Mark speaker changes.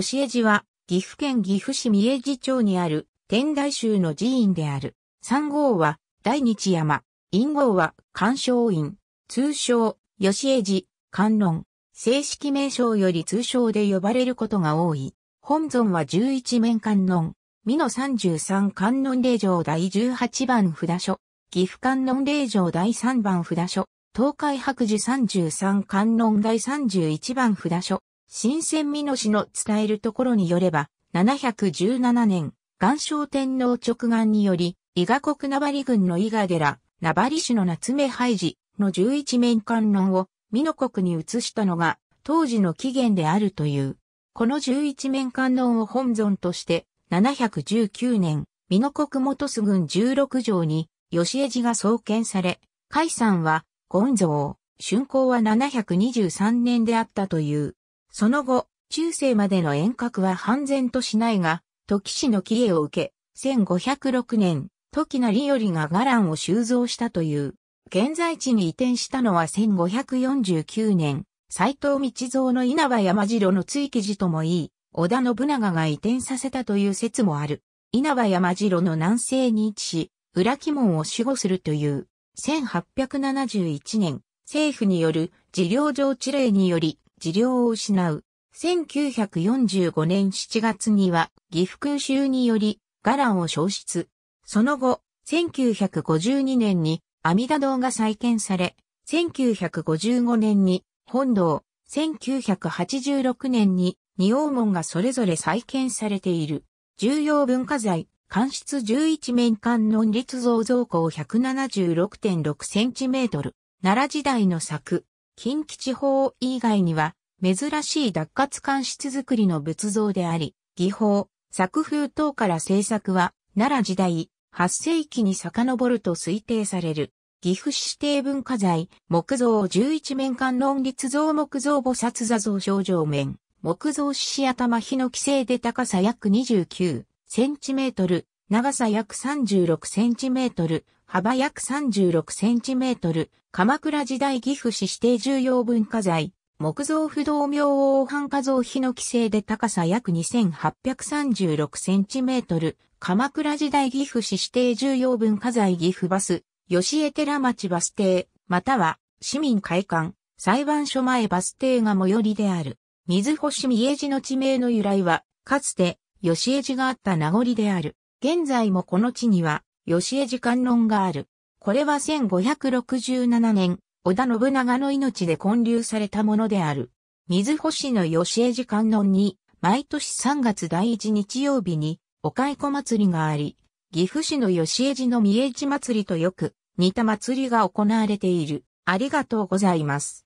Speaker 1: 吉江寺は、岐阜県岐阜市三重寺町にある、天台宗の寺院である。三号は、大日山。陰号は、観賞院。通称、吉江寺、観音。正式名称より通称で呼ばれることが多い。本尊は十一面観音。美の十三観音霊場第十八番札所。岐阜観音霊場第三番札所。東海白樹十三観音第三十一番札所。新鮮美濃氏の伝えるところによれば、717年、岩礁天皇直眼により、伊賀国名張郡の伊賀寺、名張市の夏目廃寺の十一面観音を美濃国に移したのが、当時の起源であるという。この十一面観音を本尊として、719年、美濃国元巣郡16条に、吉江寺が創建され、海山は、権蔵、春光は723年であったという。その後、中世までの遠隔は半然としないが、時氏の帰依を受け、1506年、時成りが伽藍を収蔵したという。現在地に移転したのは1549年、斎藤道蔵の稲葉山城の追記事ともいい、織田信長が移転させたという説もある。稲葉山城の南西に位置し、裏鬼門を守護するという、1871年、政府による事業上地令により、治療を失う。1945年7月には岐阜空襲により伽藍を消失。その後、1952年に阿弥陀堂が再建され、1955年に本堂、1986年に仁王門がそれぞれ再建されている。重要文化財、官室11面観音立像造高1 7 6 6センチメートル。奈良時代の作、近畿地方以外には、珍しい脱活管室作りの仏像であり、技法、作風等から制作は、奈良時代、8世紀に遡ると推定される。岐阜市指定文化財、木造11面観論立像木造菩薩座像症状面、木造獅子頭火の規制で高さ約29センチメートル、長さ約36センチメートル、幅約36センチメートル、鎌倉時代岐阜市指定重要文化財、木造不動明王半化造碑の規制で高さ約2836センチメートル、鎌倉時代岐阜市指定重要文化財岐阜バス、吉江寺町バス停、または市民会館、裁判所前バス停が最寄りである。水星市三寺の地名の由来は、かつて吉江寺があった名残である。現在もこの地には、吉江寺観音がある。これは1567年、織田信長の命で建立されたものである。水星市の吉江寺観音に、毎年3月第1日曜日に、お蚕祭りがあり、岐阜市の吉江寺の三重寺祭りとよく、似た祭りが行われている。ありがとうございます。